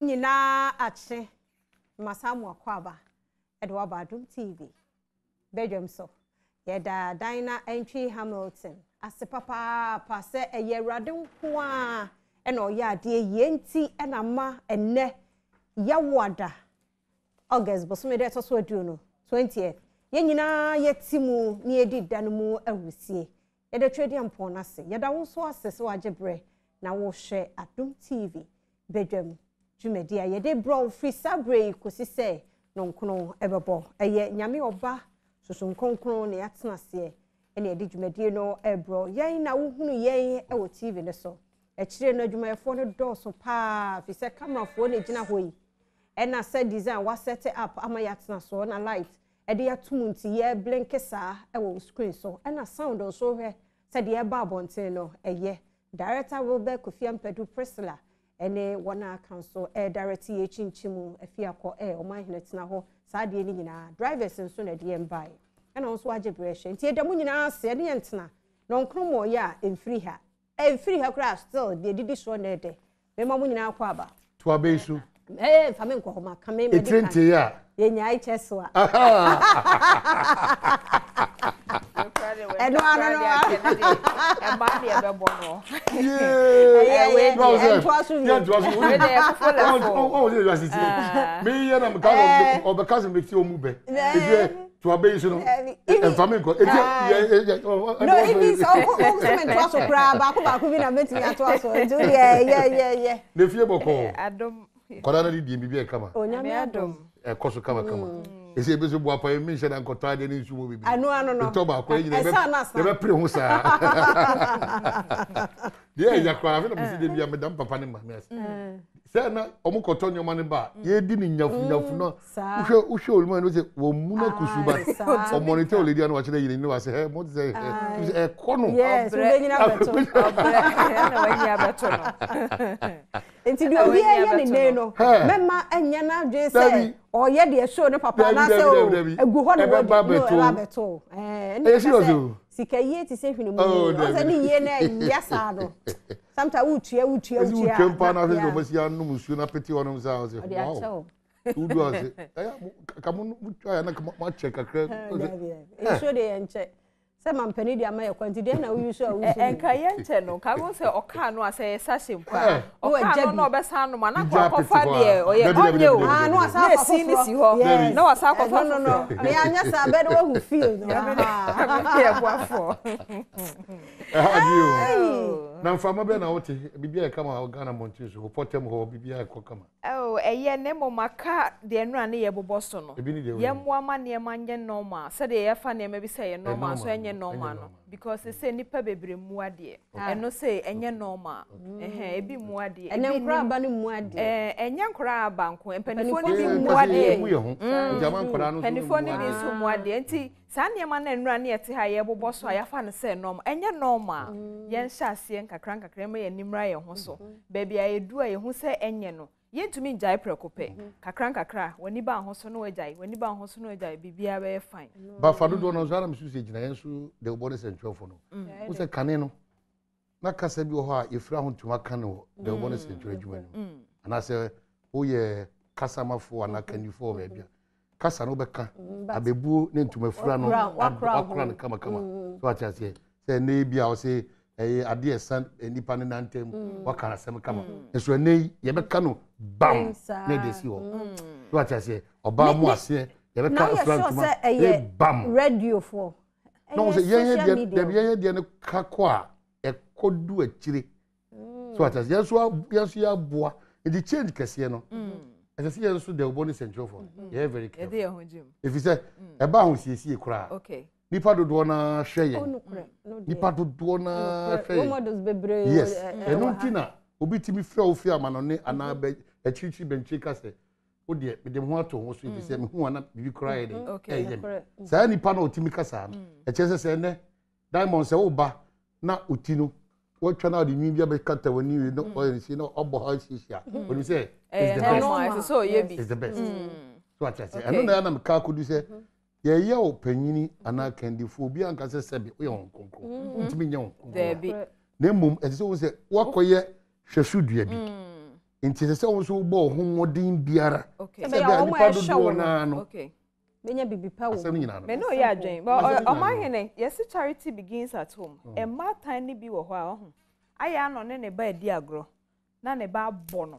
nyinaa akye ma samuel kwaba ɛde waba adum tv bedwam so yɛda dan na ntwi hamilton ase papaapa sɛ ɛyɛ awurade nko a ɛna ɔyɛ adeɛ yie nti ɛna ma ɛnɛ yɛwɔ ada august bosome de ɛtɔ so aduonu 20 yɛn nyinaa yɛti mu na yɛdi da no mu awusie yɛde twɛ di mpɔn no ase yɛda wo nso ase sɛ wagye berɛ na wɔhwɛ adum tv bedwam dwumadie a yɛde brɔ firi sabre yi kɔsi sɛ nonkono ɛbɛbɔ ɛyɛ nyame ɔba soso nkonkron na yɛatena aseɛ ɛna yɛde dwumadie no ɛbrɔ yɛn na wohunu yɛn ɛwɔ tv no so akyire no adwumayɛfoɔ no dɔɔso paa firi sɛ kamerafoɔ na ɛgyina hɔ yi ɛna sɛ design wasɛte up ama yɛatena soɔ na light ɛde yɛatom nti yɛ yɛblenke saa ɛwɔ screen so ɛna sound nso hwɛ sɛdeɛ ɛba abɔnten no ɛyɛ director wilbert kofi ampadu priscilla ne wɔn aka nso ɛredirect ti kyinkyim mu afi akɔ ɛɛ wɔn ahene tena hɔ saa adeɛ no nyinaa drivers nso na ɛdeɛ mbaeɛ ɛna wɔn nso agye berɛ hyɛ nti ɛda mu nyinaa sɛ ɛne yɛn tena na nkron mu ɔyɛ a mfiri ha mfiri ha koraa still deɛ didi soɔ na ɛdɛ mmarima mu nyinaa kɔ aba. to abe yi so. ɛɛ nfa mi nkɔ hɔ ma ka mi. etire ntie yɛ a. yɛn nyɛ ayi kyɛ so a. ɛno ano ah. oh, oh, no ɛmaa deɛ bɛbɔ no meyɛ na meka ɔbɛka sɛ mɛtie ɔmu bɛ ɛdeɛ to abe so no ɛnfa mi nkɔ eti yɛ yɛ ɔ. no ibi sɛ ɔkò ɔkò sɛ mi to aso koraa baako baako bi na mɛtumi ato aso nti o yɛ yɛ yɛ yɛ. na efie bɔ kɔɔ kɔdaa na di die bi bi eh, yɛ kama ɛkɔ eh, so kama kama. Hmm esi ebi so bu apa yi mi nhyɛ na nkɔtɔ adeɛ ne nsu mu bibi ɛnu ano no ntɔ baako ɛbɛ pere ho saa. deɛ ɛyɛ hmm. koraa afei na mɛ si eh. deɛ bi ameda papa ne maame ase hmm. eh. sɛ na ɔmo kɔtɔ nneɛma ne ba hmm. yɛdi ne nyafunyafu na wohwɛ wohwɛ olu maa yi no sɛ wɔn mu na kusu ba ɔmɔni tɛ oledi ano wakyerɛ yiri ne wa sɛ ɛ mo ti sɛ ɛ ɛkɔ no. yɛs ɔbɛ nyina bɛtɔ ɔbɛ ɛna wɔn nyina bɛtɔ no nti deɛ obi ɛyɛ ne den no mɛma ɛnyɛ n'adwe sɛ ɔyɛ deɛ show ne papa anaasɛ o egu hɔ ne wɔ di ɛɛ ɛyɛ serious o sika yie ti sɛ hwene mu oh, ɔsɛ ne yie no ɛyɛ saa no samta wotua wotua wotua wotwa mpa no ahwɛ sɛ ɔmasi anom nsuo no apete hɔ nom saa ɔsɛ wow wodu ase ka mo wotwaeɛ na makyɛ kakra nsuo deɛ yɛnkyɛ sɛ ma mpani de ama yɛ kwan ti deɛ na woyi so a woyi so eh, eh, nka yɛ nkyɛ no ka wo sɛ ɔkaa no a sɛ yɛ sase mpa eh, ɔkaa no na ɔbɛsa anom a na kɔ akɔfa deɛ ɔyɛ ah, ɔnyɛ o na esi ne si hɔ na wɔsa akɔfa foforɔ no ne anya saa bɛde wahu fie no yɛ boafoɔ ɛha bi o na mframa bɛ na wote biribiaa ɛkama kama ghana mmɔntiri oh, eh, eh, so wopɔtam hɔ biribiaa ɛkɔ kama ɛyɛ ne mmɔmaka aka deɛ nnura ne yɛbobɔ so no yɛmmoa ma nneɛma nyɛ nɔma sɛdeɛ yɛfa nneɛma bi sɛ yɛ nɔma so ɛnyɛ nɔma no because say nipa bebree mu adeɛ ɛno sɛ ɛnyɛ normal ɛhɛn ebi mu adeɛ ɛnɛ nkora aba no mu adeɛ ɛɛ ɛnyɛ nkora aba nko mpanyinfoɔ no bi mu adeɛ mpanyinfoɔ no bi nso mu adeɛ nti saa nneɛma no nnura ne yɛte ha yɛbobɔ so a yɛafa no sɛ normal ɛnyɛ normal mm. yɛnhyɛ aseɛ nkakra kakran, ma yɛ nimra yɛn ho so mm-hmm. baabi a yɛdu a yɛhu sɛ ɛnyɛ no yɛntumi ngyae prɛko pɛ mhm. kakra nkakra w'ani ba ho so na wagyae w'ani ba ho so na wagyae biribiaa bɛyɛ fine bafa dodoɔ no nso ara mesu sɛ gyina yɛn so de wobɔ ne sɛntwerɛfo no wo sɛ kane no na kasa bi wɔ hɔ a yɛfiri ahontoma aka ne wɔ de wobɔ ne sɛntwerɛ adwuma no anaasɛ woyɛ kasamafoɔ anaa kanifoɔ mm. baabi a kasa no wobɛka mm, abɛbuo ne ntoma fura no akora no kamakama so wate aseɛ sɛ nnɛ bi a ɔse ɛyɛ adeɛ ɛsan nipa ne nan tɛm mm. wakara asɛm kama mm. nso ɛnɛ yi yɛbɛka no bam ne de si hɔ ne wa ti aseɛ ɔbaa mu aseɛ yɛbɛka afura ntoma ɛyɛ bam na wɔn sɛ yɛnyɛ deɛ dɛbi yɛnyɛ deɛ no kakɔ a ɛkɔ du akyire mm. so wa ti aseɛ yɛnso yɛnso yɛ aboa edi change kɛseɛ no ɛsɛ sɛ yɛnso deɛ ɔbɔ ne sɛnkyerɛfoɔ mm-hmm. yɛyɛ very careful efisɛ ɛbaa ahosiesie koraa nipa dodoɔ na hwɛ yɛn nipa dodoɔ naa hwɛ yɛn yes ɛnu nti na obi ti mi fira ofi amanɔne anaa bɛ akyirikyiri bɛnkye kasɛ o deɛ mede ho ato ho so ebi sɛ mm. mehu ana bibi mm, kora yɛ de ɛyɛ mi saa nipa na ɔti mi kasa no mm. ɛkyɛ sɛ sɛ ɛnɛ diamond sɛ ɔba na ɔti no wɔtwa na ɔde nwi bi abɛkata wɔn niwe na ɔyɛ nsi na ɔbɔ ha hyehyɛ a onim sɛ it's the best it's the best so akyɛ sɛ ɛno na yɛ na mi ka sɛ. Mm-hmm. yɛyɛ wo panyini anaa kandifoɔ obi ankasɛ sɛbe woyɛ wɔn kronkron mm-hmm. wontumi nyɛ wɔn kronkron na mmom ɛsɛ sɛ wo sɛ woakɔyɛ hwɛso dua bi mm. nti ɛsɛ sɛ wo nso wobɔ ho mmɔden biara a nnipa dodoɔ naa no menya bibi pa wo mɛ charity begins at home ne mm. bi wɔ hɔ a ɔho ayɛ na ne ba abɔ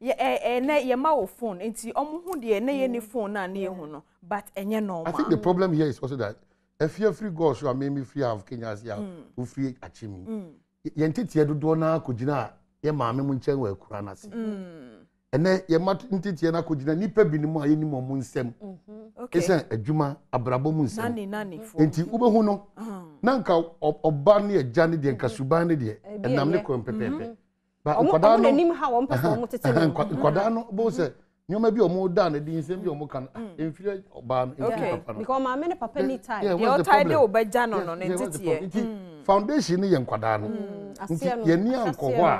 yɛ ɛɛ ɛnɛ yɛ ma wɔ phone nti ɔmo ho deɛ ɛnɛ yɛ ne mm. phone na ne yɛ ho no but ɛnyɛ normal. I think the problem here is also that efi efiri god so a mee mi firi half kenya ase mm. a ofiri akyi mi mm. yɛn tete dodoɔ naa ko gyina a yɛ maame mu nkyɛn wɔ akura n'ase ɛnɛ yɛn ma ntete naa ko gyina nipa bi ne mu a yɛ nim ɔmo nsɛm esan adwuma abrabɔ mu nsɛm nti wobɛhu no ah. nanka ɔba ne ɛgya ne deɛ nkasuban mm-hmm. ne deɛ ɛnam ne kɔn pɛpɛɛpɛ nkwadaa no n'anim ha wɔn pɛ sɛ wɔn tete no mm. nkwadaa no bó sɛ nneɛma bi a wɔn da na di nsɛm bi a wɔn ka no nfiri mm. ah, ɔbaa no nfiri papa no because maame ne papa ni tae deɛ ɔtae de ɔbɛgya no no ne nteteɛ nti mm. foundation no yɛ nkwadaa no nti yɛn ni ankɔ hɔ a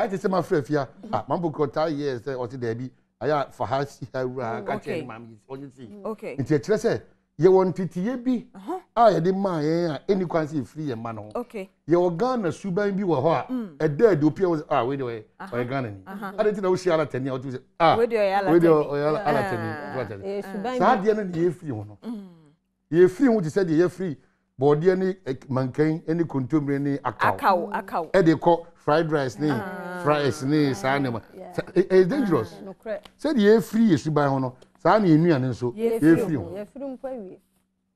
ayɛ te sɛ ma fira fia a maa mbɔ kɔ taa yɛ sɛ ɔte dɛbi ayɛ a fa ha si ha wura ha kakyɛ ne maame yi ɔnye si nti ɛkyerɛ sɛ yɛwɔ nteteeɛ bi a yɛde maa yɛn a ɛni kwan sɛ ɛfiri yɛn ma no ho yɛwɔ ghana suban bi wɔ hɔ a mm. ɛda adi opia wɔ sɛ a ah, wei deɛ ɔyɛ ghana ni ade ti na wosi alatani a wotu sɛ a ah, wei deɛ ɔyɛ alatani ah. eh, saa adeɛ no na yɛfiri ho no mm. yɛfiri ho te sɛ deɛ yɛfiri bɔɔdeɛ ne eh, mankan ne kontomire ne akaw ɛde kɔ fried rice ne fries ne saa nneɛma eh, it's dangerous sɛdeɛ yɛfiri yɛ suban ho no. saa na yɛn nuane nso yɛfiri ho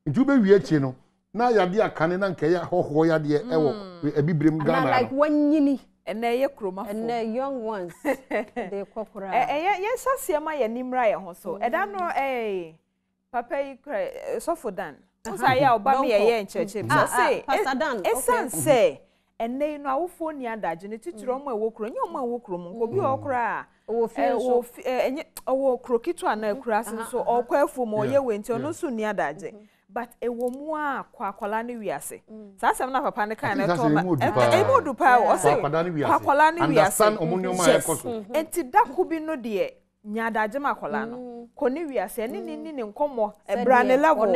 ntube wobɛwie akyire no na yadeɛ akane na nkɛyɛ ahɔhoɔ yadeɛ mm. ɛwɔ e, abibirem ghana like wanyini ɛnna ɛyɛ kuroma fo ɛnna young ones de kɔ koraa ɛyɛ yɛn saseɛ ma yɛn nimra yɛn ho so ɛda no mm. ɛɛ papa yi kura sɔfo dan nsa yɛ a ɔba mi yɛ yɛ se. bi sase ɛsan sɛ ah, ah, e, mm-hmm. ɛnna yi no awofoɔ ni adagye ne titiri mm. ɔmo ɛwɔ kurom nyɛ ɔmo ɛwɔ kurom nkobi okra a. ɔwɔ eh, fie nso ɛnyɛ eh, na ekura ase nso ɔkɔ efu mu ɔyɛ wenti ɔno nso ni adagye but ɛwɔ mu a kɔ akɔla ne wiase saa asɛm na papa ne kan na ɛtɔ ma ɛmu odu paa ɔsɛ kɔ akɔla wiase understand ɔmo nneɛma a ɛkɔ so eti dako bi no deɛ nyadagye ma akwadaa no kɔ eh, ne wiase ne ne ne ne nkɔmɔ ɛbra ne level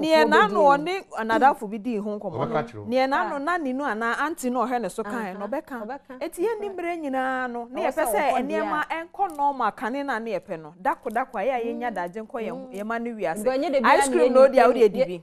neɛ n'ano ɔne anadafo bi di ho nkɔmɔ no neɛ n'ano n'ani no anaa anti no ɔhwɛ ne so kan no ɔbɛka eti yɛn nimire nyinaa no ne yɛpɛ sɛ nneɛma nkɔ nɔɔma kane na ne yɛpɛ no dako dako ayɛ a yɛn nyadagye nkɔ yɛn yɛn ne wiase ice cream na odi a odi edi bi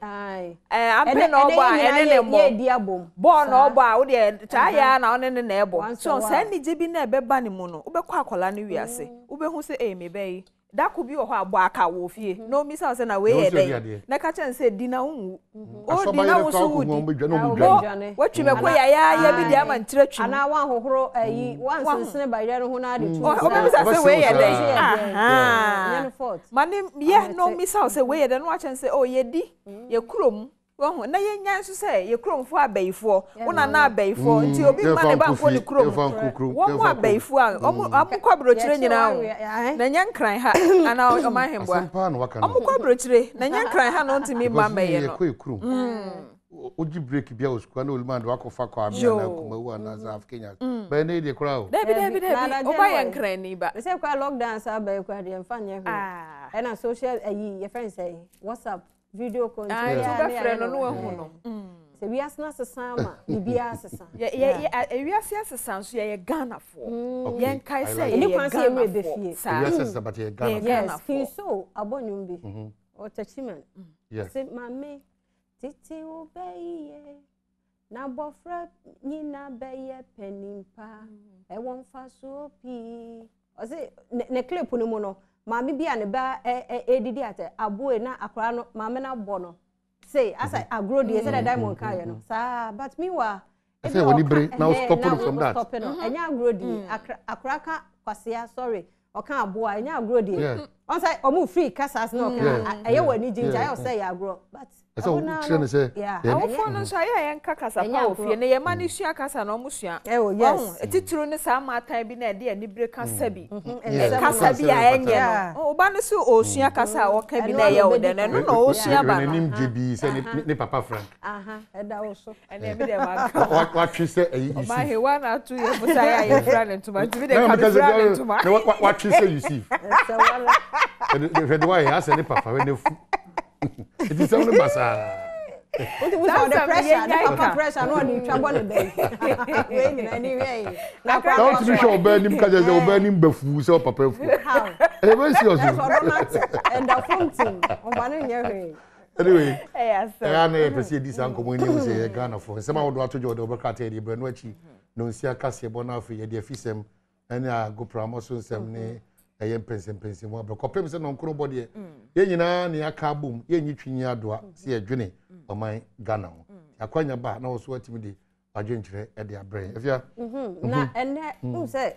ampe na ɔbɔ a ɛne ne mmɔ bɔɔl na ɔbɔ a odi ɛɛ na ɔne ne na ɛbɔ so sɛ anigye bi na ɛbɛba ne mu no wobɛkɔ akwadaa ne wiase mm wobɛhu sɛ ɛyɛ mebɛ yi dako bi wɔ hɔ a bɔ aka wɔ fie na omi sa sɛ na wɔyɛ dɛ na ka kyɛn sɛ di na wu o di na woso wu di mm. wɔtwi bɛ kɔ yaya bi di ama nkyerɛ twi mu anaa wɔn ahohoro ayi wɔn nsonsini bayerɛ no ho na adi tu ɔbɛ bisa sɛ wɔyɛ dɛ ma ne yɛ na omi sa sɛ wɔyɛ dɛ na wakyɛn sɛ o yɛ di yɛ kuro mu wɔn ho na yɛnya nso sɛ yɛ kuromfo abɛyifoɔ wɔn na abɛyifoɔ mm. nti obi mma ne ba nkɔ ne kurom wɔn mu abɛyifoɔ a wɔn mm. kɔ aburokyire nyinaa ho na nyɛ nkran ha anaa ɔman ahemboa wɔn kɔ aburokyire na nyɛ nkran ha mm. na ɔntumi mma mbɛyɛ no oji break bi a osukua na olumma de wakɔ fa kɔ amia na kumawu ana south kenya bɛn ne de kura o. dabi dabi dabi o ba yɛ nkran ni ba. bese kura lockdown sa bɛyɛ kura deɛ nfa nyɛ hwɛ ah. ɛna social ayi yɛ fɛn sɛ whatsapp video call nti yɛ bɛfrɛ no no wahu no sɛ wiase no asesa ama biribiaa asesa wiase asesa nso yɛyɛ ghanafoɔ yɛnkae sɛ yɛyɛghanafoɔfinso abɔ nnwom bi Yes. sɛ mame tete wo bɛyiyɛ na bɔfra nyina bɛyɛ panimpa ɛwɔ mfa soɔ pii ɔse ne klepo no mu no maame bi a ne ba ɛdidi atɛ aboe na akwaraa no maame na bɔ no sei asa mhm. agorɔ die sɛ de mhm. diamond yɛ no mhm. saa but meanwhile ebi ɔka ɛnɛ na wɔn stop no ɛnyɛ agorɔ die akwaraa ka kwasia sorry ɔka aboa ɛnyɛ agụrụ dị ɔn sɛ free kasa na ɔka ɛyɛ ani gyingya ɛyɛ ɔsɛ yɛ but. ɛsɛ wo kyerɛ no sɛ awofoɔ no nso ayɛ yɛn ka kasa pa wɔ fie no yɛma no mm. sua kasa na ɔmo sua ɔho titiri ne saa maatan bi na ɛde ani bere kasa bi kasa bi a ɛnyɛ no ɔba no so ɔsua mm. kasa a ɔka bi na ɛyɛ wo dɛ no ɛno na ɔsua ba no n'anim gye bi sɛ ne papa frank ɛda wo so ɛnɛ bi dɛ waka watwe sɛ ɛyi yusuf ɔba hewa na ato yɛ busa yɛ a yɛfura ne ntoma nti bi dɛ kabi fura ne ntoma sɛ yusuf ɛfɛ asɛ ne papa wɛ ne it is only basa. Wọ́n ti wúsọ̀ ọ̀dẹ pẹ́ṣà ní pápá pẹ́ṣà náà ní ìtúwábọ̀ ní bẹ́ẹ̀. Wẹ́n nyina ní wíyà yìí. Náà tún sọ ọbẹ̀ ní mu kájà sẹ ọbẹ̀ ní bẹ̀ fún sẹ ọ̀pá pẹ́ fún. Ẹ bẹ́ẹ̀ sí ọ̀sùn. Ẹ̀sọ̀ ọ̀dọ́ náà ti ẹ̀dà fóńtìn ọ̀bà ní ìyẹn rẹ̀. Anyway, ẹ̀yà náà yẹ pẹ̀sí ẹ̀dí sàn kọ́mọ́ ẹni ẹ̀sẹ̀ yẹ Ghana fún ẹ̀sẹ̀ máa wọ́n atọ́jọ́ ọ̀dọ̀ ọbẹ̀ kàtẹ́ ẹ̀dí ẹ̀bẹ̀rẹ̀ náà ẹ̀kí ní ònsí akásí ẹ̀bọ náà fi yẹ di ẹ̀físẹ̀m ẹni àgọ́pọ̀ àmọ́sọ̀ nsẹ̀m ní ɛyɛ mpɛnsɛmpɛnsɛm wa bɛkɔ pɛm sɛ nɔnkoro bɔ deɛ mm. yɛn nyinaa ne aka abom yɛn nyi twi nyi adoa mm. si yɛdwene mm. ɔman ghana ho akwanya ba na wɔso atumi de adwenkyerɛ ɛde abrɛ afia mm-hmm. mm-hmm. na ɛnɛ n sɛ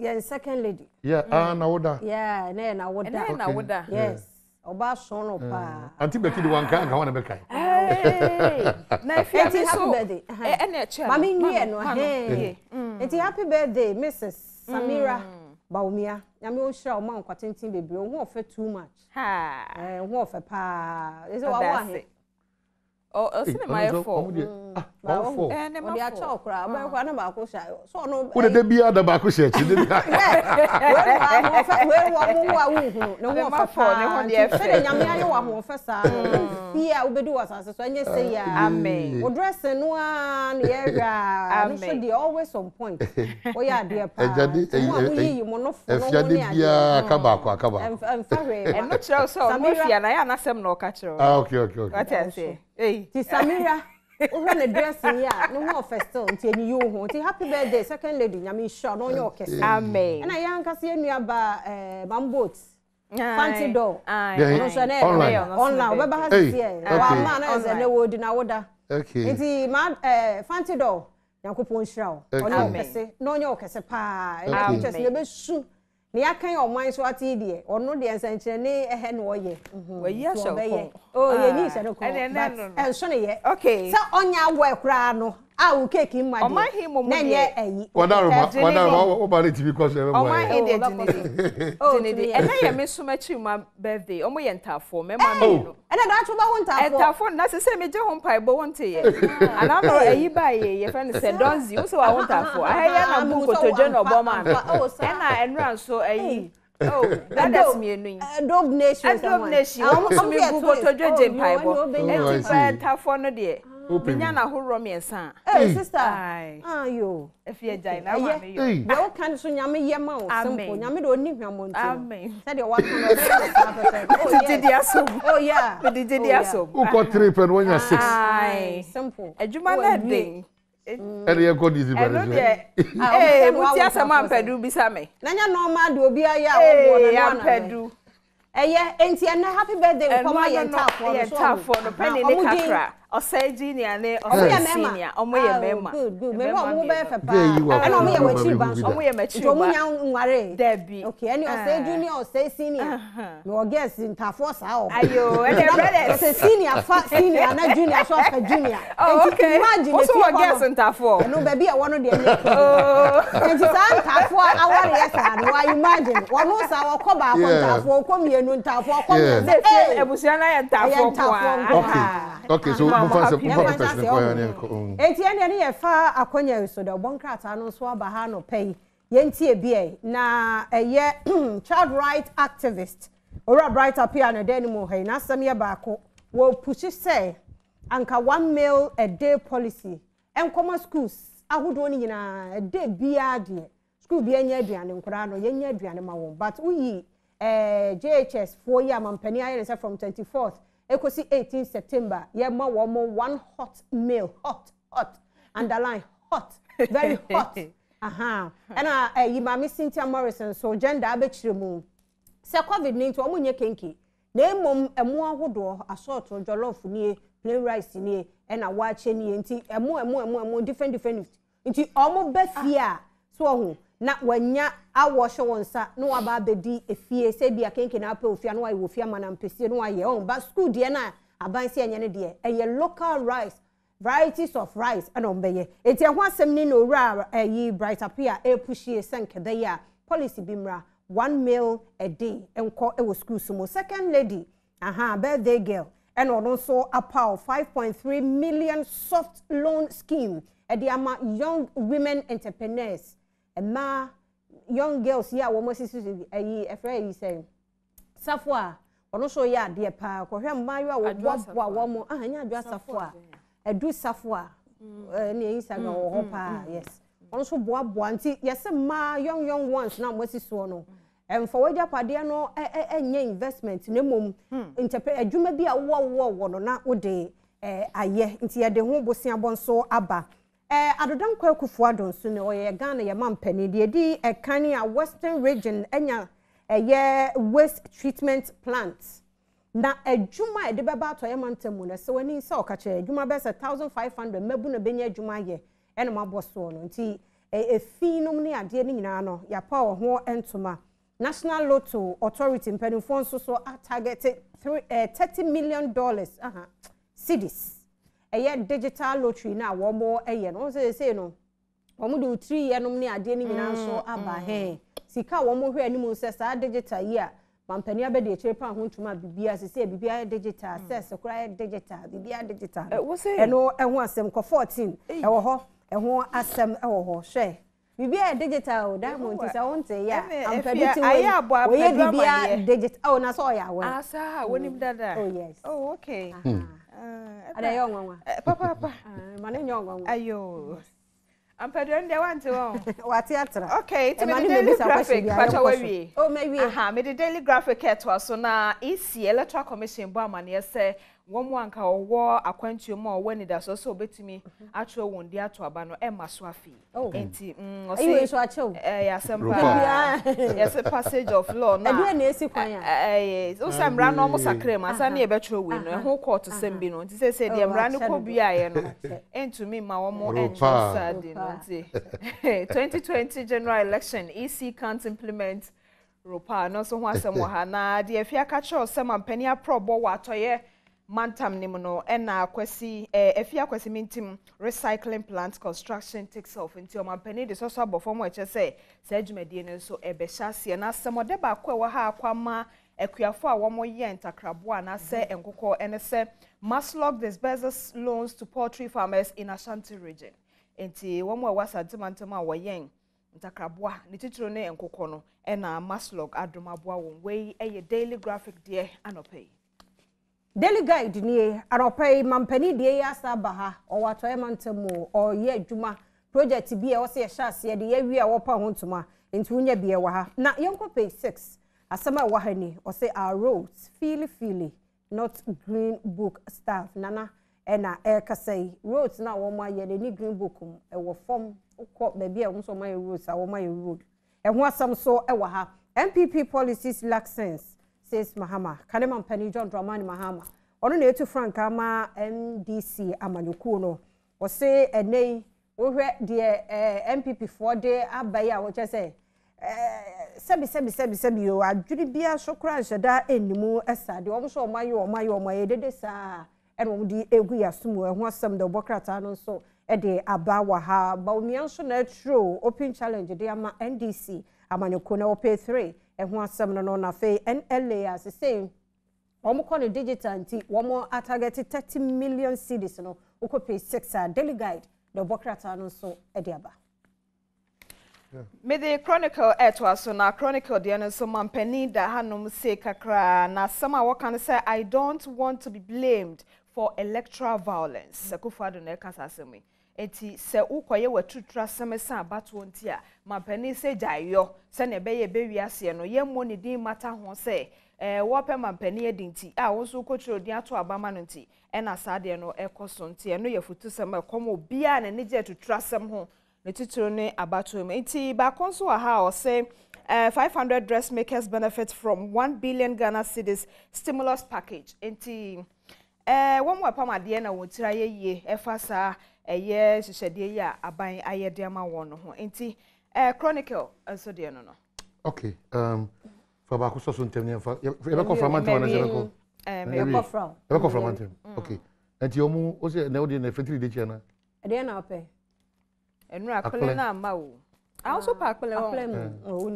yɛn second lady yɛ aa ah, na woda yɛ ne yɛ na woda ɛnɛ na woda yes ɔba sɔn no paa anti bɛki de wanka anka wɔn na bɛka yi na efi happy birthday ɛnɛ ɛkyɛ maame nwiɛ no ɛhɛn eti happy birthday mrs samira. Mm baomia nyame wo hyira wo ma nkwa tenten bebree wo ho ɔfɛ too much wo ho ɔfɛ paa ɛsɛ wawo ahe wode da biaa da baako hyɛ akyi sɛde nyame ayɛ wɔ ahoɔfɛ saa mm obi a wobɛdi wɔ asase so ɛnyɛ sɛ yi a amen wo dresse no a no yɛwerɛ a no so deɛ always on point woyɛ adeɛ paawoyiyi eh, eh, mo no afiade biaa aka baako aka baakoɛno kyerɛ sɛ ɔmɔfia na yɛ anasɛm na ɔka kyerɛ wowateaseɛ ah, nti samira wohwɛ ne dress yi a ne ho ɔfɛ still nti ɛni yiwo ho nti happy birthday second lady nyame nhyira na ɔnyɛ ɔkɛse amen ɛna yɛ ankasa yɛ nnuaba eh, mamboats fanti dɔw ɔno nso ɛnɛ yɛ online ɔbɛba ha sisi yɛ wa ma na ɛsɛ ne wo di na wo da nti ma ɛɛ fanti dɔw nyankopɔn nhyira o ɔne ɔkɛse na ɔnyɛ ɔkɛse paa ɛna kyerɛ sɛ yɛbɛ su ne yɛaka yɛ ɔman so ate deɛ ɔno deɛ nsɛnkyerɛnne ɛhɛ na ɔyɛ mhm. ɔbɛyɛ oh, yɛnyi hyɛ no kɔ ɛnso ne yɛ sɛ ɔnyɛ awɔ koraa no awo keeki mma deɛ ɔman hin mumu deɛ ɛyi wadaruma wadaruma ɔba ne tibi kɔsɔ ɛbɛ bɔ ɔman hin deɛ jinidi jinidi ɛna yɛ mi suma ekyi ma birthday ɔmo yɛ ntaafo mɛma mi no ɛna dɔn atuba ho ntaafo ntaafo na sise mi gye ho mpa ebo ho nte yɛ anamọ ɛyi ba yɛ yɛfɛ no sɛ dɔnzi wosɛ wa ho ntaafo ahɛyɛ na mu nkotodwe na ɔbɔ maa mi ɛna ɛnura nso ɛyi. Mm. Oh, that is me. Adobe nation. Adobe nation. Ah, I'm going to go to Jojo Pipe. And to buy a tough one, dear. Opinion na ahoroɔ mmiɛnsa a. ee sista ayo efi ɛgya yi na ama mi yɔ. deɛ o kan so nyame yɛ ma o simple nyame de o ni hwamɔ nti o sɛdeɛ wa kan o bɛ yɛ sa pɛpɛ. o di di asom o ya o di di o kɔ three pɛn o nya six. ayi simple adwuma na den. Mm. ɛni yɛ kɔ dizi bɛrɛ zɛ. ɛnu deɛ ah, ee muti asɛm ampɛdu bisa mɛ. n'anya nɔɔma de obi ayɛ awɔ bɔ n'anɔ na mɛ ɛyɛ nti ɛnɛ happy birthday nkɔmɔ yɛn taafoɔ no so ɔmo di ọsẹ junior ni ọsẹ senior ọmọ yẹ ah, oh, mẹma good good mẹma ọmọ bẹẹ fẹ paa ẹna ọmọ yẹ mẹchiri ba nso ọmọ yẹ mẹchiri ba nti ọmọ nya nware dẹbi ok ẹni ọsẹ ah. junior ọsẹ senior ah. mi wọ gẹẹsi ntaafọ saa ọ ayo ẹni brẹdẹ ọsẹ senior fa senior na junior sọ ọsẹ junior nti oh, imagine ti wọ gẹẹsi ntaafọ ẹnu bẹẹbi ẹwọ no oh. deẹ ní ẹkọ nti saa ntaafọ awari yẹ saa ni wa imagine wọn n'o sa ọkọ baako ntaafọ ọkọ mmienu ntaafọ ọkọ mmienu ẹbusua náà yẹ ntaafọ kọ a ok enti ɛne ne yɛfa akɔnya nso dɛ ɔbɔ nkrataa no nso aba ha nɔpɛ yi yɛntie bie na ɛyɛ child right activist owura bright apia na ɛdan mu hɔ yi n'asɛm yɛ baako wɔpusi sɛ anka one meal a day policy nkɔmɔ schools ahodoɔ no nyinaa ɛdɛ biara deɛ school bi ɛnyɛ aduane nkoraa no yɛnyɛ aduane ma wɔn but woyi ɛɛ eh, jhs four year a mampanin from twenty fourth ekosi 18 september yɛ ma wɔn mo one hot meal hot hot underline hot very hot ɛna ɛyi maame cynthia Morrison nso gender abɛkyerɛ mu sɛ covid ni nti wɔn nyɛ kenke na emom ɛmo ahodoɔ asɔɔto jollof nie plain rice nie ɛna wɔakyɛ nie nti ɛmo ɛmo ɛmo ɛmo different different nti wɔn bɛ fie a ah. so ɔho na wanya awɔ hyɛ wɔn nsa na waba abɛdi efie sɛbi akenke na apɛ ofia na wayɛ ofia ma na mpɛsie na wayɛ ɔn ba sukuu deɛ na aban si ɛnyɛ ne deɛ ɛyɛ local rice varieties of rice ɛna wɔn bɛyɛ eti ɛho asɛm ni na owura ɛyi eh, bright apia ɛpuhyie eh, sɛ nkɛdɛ yɛ a policy bi mra one meal a day nkɔ ɛwɔ sukuu so mu second lady aha birthday girl ɛna ɔno nso apaw five point three million soft loan scheme ɛde ama young women entrepreneurs. mmaa young girls yi a wɔn asisi so ayi ɛfrɛ yi sɛ safo a ɔno nso yɛ adeɛ paa kɔhwɛ mmaayewa a wɔboaboa wɔn ah nyɛ adwa safo a adu safo a ɛɛ ne instagram wɔ hɔ mm, mm, paa mm, yes ɔno nso boaboa nti yɛsɛ mmaa young young ones na wɔasi so no mfa wɔagya padeɛ no ɛnyɛ investment na mmom hmm. ntɛpɛ adwuma bi a wɔwɔ wɔ no na wode ɛɛ ayɛ nti yɛde ho bosia bɔ nso aba. Eh, kwa kufu adon so ne oyɛ Ghana yɛ ma deɛ di ɛkan a western region ɛnya ɛyɛ eh, waste treatment plant na adwuma a yɛde bɛba atɔ yɛ ma ntam mu no sɛ w'ani sɛ ɔka adwuma bɛ sɛ thousand five hundred mmabu na bɛnya adwuma ayɛ ɛna mo abɔ soɔ no nti efi nom ne adeɛ ne nyinaa no yɛapa wɔn ho ntoma national lotto authority mpanimfoɔ nso so atarget three thirty million dollars cities. ɛyɛ digital lottery na a ɛyɛ no wɔn sɛ sɛ no wɔn de otiri yɛ nom ne adeɛ no nyinaa nso mm, aba mm. hɛn sika wɔn hwɛ anim sɛ saa digital yi a mampanin abɛde akyire pan ho ntoma biribi asese a bibia digital mm. sɛ sɛkora ayɛ digital biribi ayɛ digital ɛno ɛho asɛm kɔ fourteen ɛwɔ hɔ ɛho asɛm ɛwɔ hɔ hwɛ ayɛ digital o diamond ti sɛ ɔn yɛ ampɛbi ti wɔyɛ ayɛ digital oh, na sɛ ɔyɛ awɔ. asa wɔnim dada oh, oh, Eh, ada yɛ ɔnwanwa papapa ma ne nyɛ ɔnwanwa ayo ampadɔn deɛ wante wɔn wate atara okay ti mi oh, daily graphic pàtó wawie o mɛ wie aha mi di daily graphic ɛtoa so na esi electoral commission bɔ amaneɛ sɛ. wɔn mm-hmm. eh, oh. eh, mm, a nka akwantuo mu a ɔwɔ anidasoɔ sɛ ɔbɛtumi atwerɛ wɔn de ato aba no ɛma so afei nti ɔsɛ yɛasɛm pa passage of law no a wo sɛ mmara no ɔmo sakra mu asa wei no bi no nti no ma wɔn no nti general election e na mantam nim no ɛna akwasi ɛɛ efi akwasi mi ntim recycling plant construction takes off nti ɔmo mpanyin de sɔsɔ abɔ fam ɛkyɛ sɛ saa dwumadie no nso ɛbɛhyɛ aseɛ na asɛmɔde baako a ɛwɔ ha akɔ ama akuafo a wɔn yɛ ntakraboa anaasɛ mhm. nkokɔ ɛne sɛ maslok disburses loans to poultry farmers in ashanti region nti wɔn a ɛwɔ asantemantam a wɔyɛn ntakraboa ne titiri ne nkokɔ no ɛna maslok adomaboa wɔn wei ɛyɛ daily graphic deɛ anɔpɛ yi daily guide ni anɔpa yi mampanin deɛ yi asa aba ha ɔwɔ atɔyɛ mantam o ɔreyɛ adwuma project bi a wɔsɛ yɛhyɛ aseɛ de yɛawie a wɔpa ho ntoma nti bi ɛwɔ ha na yɛnkɔ page six asɛm a ɛwɔ ha ni ɔsɛ our roads filifili not green book staff nana ɛna ɛrekasa yi roads na wɔn ayɛ no ne green book mu ɛwɔ fam kɔ baabi a wɔn nso wɔn ayɛ roads a wɔn ayɛ road ɛho asɛm nso ɛwɔ ha npp policies lack sense Sis Mahama kane mampani John Dramani Mahama ɔno na etu frankaa ma NDC amanyɔkuo no wɔsi ɛnɛ yi wohwɛ deɛ ɛɛ eh, NPP foɔ de aba yi a wɔkyɛ sɛ ɛɛ eh, sɛbi sɛbi sɛbi sɛbi o adwiri bia so kora nhyɛda ɛnimu ɛsa deɛ wɔn nso wɔn ayɛ wɔn ayɛ wɔn ayɛ dede saa ɛna wɔn de egu yasum ɛho asɛm deɛ ɔbɔ krataa no nso ɛde aba wɔ ha baomia nso na ɛturo open challenge de ama NDC amanyɔkuo na wɔpɛ three. ɛho asɛm no no na afei nla ase sei wɔmokɔ no digital nti wɔn atagɛte 30 million cedis no wokɔ page six a daily guide na ɔbɔ krataa no nso de aba mede chronicle ɛtoa so na chronicle deɛ no nso mampanin da hanom se kakraa na asɛm a wɔka no sɛ i don't want to be blamed for electoral violence akufo ado na ɛka saa asɛm yi eti sɛ wokɔyɛ w'atuturu asɛm sa abatoɔ nti a mampanin sɛ gyaeyɔ sɛnea ɛbɛyɛ ɛbɛwi aseɛ no yɛmmɔ ne din mata ho sɛ ɛɛ eh, wɔpɛ mampanin adi nti a wɔn nso kotoro din ato abama no nti ɛna saa deɛ no ɛkɔ so nti ɛno yɛ futu sɛm ɛkɔm obiara n'ani gye atuturu asɛm ho ne titiri ne abatoɔ mu nti baako nso wɔ ha a ɔsɛ uh, eh, 500 dressmakers benefit from 1 billion Ghana cedis stimulus package. Nti ɛɛ wɔn wɔ pam na wɔn tiri ayɛ yie ɛfa saa ɛyɛ hyehyɛdeɛ yi a aban ayɛ de ama wɔn no ho nti ɛɛ chronicle nso eh, deɛ no no. ok um, fa baako sɔ so ntɛm ni ɛfa yɛbɛkɔ fra mantam anase yɛbɛkɔ yɛbɛkɔ fra yɛbɛkɔ fra mantam ok nti ɔmo o sɛ ɛnɛ o deɛ na efetiri de kyɛn na. ɛdeɛ na ɔpɛ. ɛnura akpɛlɛ na ama o ahosuo pa akpɛlɛ wɔn akpɛlɛ mu ɔwɔ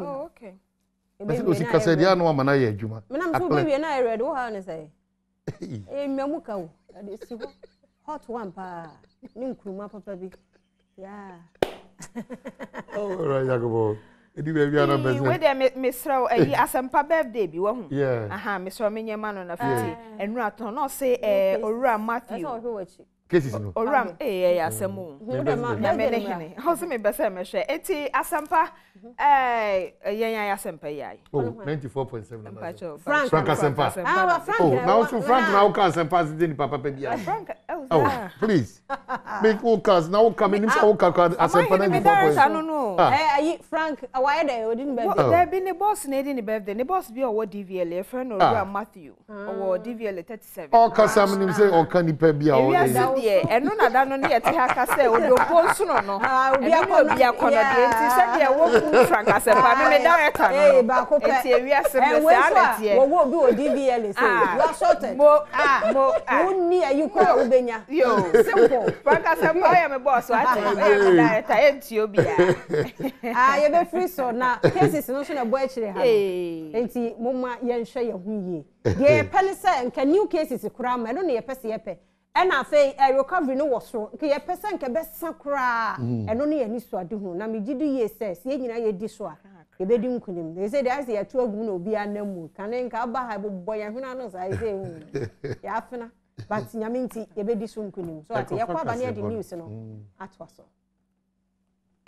ni. ɛsi kasa ɛdeɛ anu ama na yɛ adwuma akpɛlɛ. muso bi na yɛ de wɔ ha ne sɛ. Eh, mmɛmu ka wo ɛde si hɔ hot one paa ne nkuruma papa bi oh, yaa. mesrɛ wo ayi asɛmpa birthday bi wɔ ho mesrɛ me nyɛma no na fiti na eh, owura matthew. cases no. owuram ee ɛyɛ asɛm o. nyame ne hene ɔsi mi bɛ sɛ mɛhwɛ eti asɛmpa ɛɛ eh, eh, yɛn ayɛ asɛmpa yi ayi. o oh, ninety four point seven frank ah, frank asɛmpa o na frank na o ka asɛmpa ase de nipa papa bi ayi o please make o ka na o ka mi ka ka asɛmpa ninety four point ah. eh, frank why dɛ o di ni birthday. dɛbi ni bɔs na edi ni birthday ni bɔs bi ɔwɔ dvl friend na ah. owura matthew ɔwɔ dvl thirty seven. ɔkasa mi nimisa ɔka nipa bi a ɔyɛ deɛ ɛno na da no ne yɛte ha ka sɛ odompo nsono no ah, ɛno na obi akɔ no deɛ nti sɛdeɛ wɔku frankasɛ pa me meda ɛka no no nti ewiase me saa ne teɛ wɔwɔ obi wɔ dbl sɛ wɔasɔtɛ mo a ah. mo a ah. wonni ayi kɔ a wobɛnya yo simple frankasɛ pa yɛ me bɔɔso akyɛ ɛyɛ me director ɛntuo ya. a yɛbɛfiri so na cases no nso na ɛbɔ akyire ha nti momma yɛnhwɛ yɛn ho yie deɛ yɛpɛ ne sɛ nka new cases koraa ma ɛno na yɛpɛ sɛ yɛpɛ ɛna afei ɛ recovery no wɔ soro nka yɛpɛ nke nka bɛsa koraa mm. ɛno no yɛ so na megye di yie sɛ sɛ yɛn so a m na ɛsɛ deɛ ayɛ sɛ yɛto agu obi anam mu kane nka aba ha bobɔ yɛn hwena no saa ɛsɛ ehu hmm. yɛafena but nyame nti so so.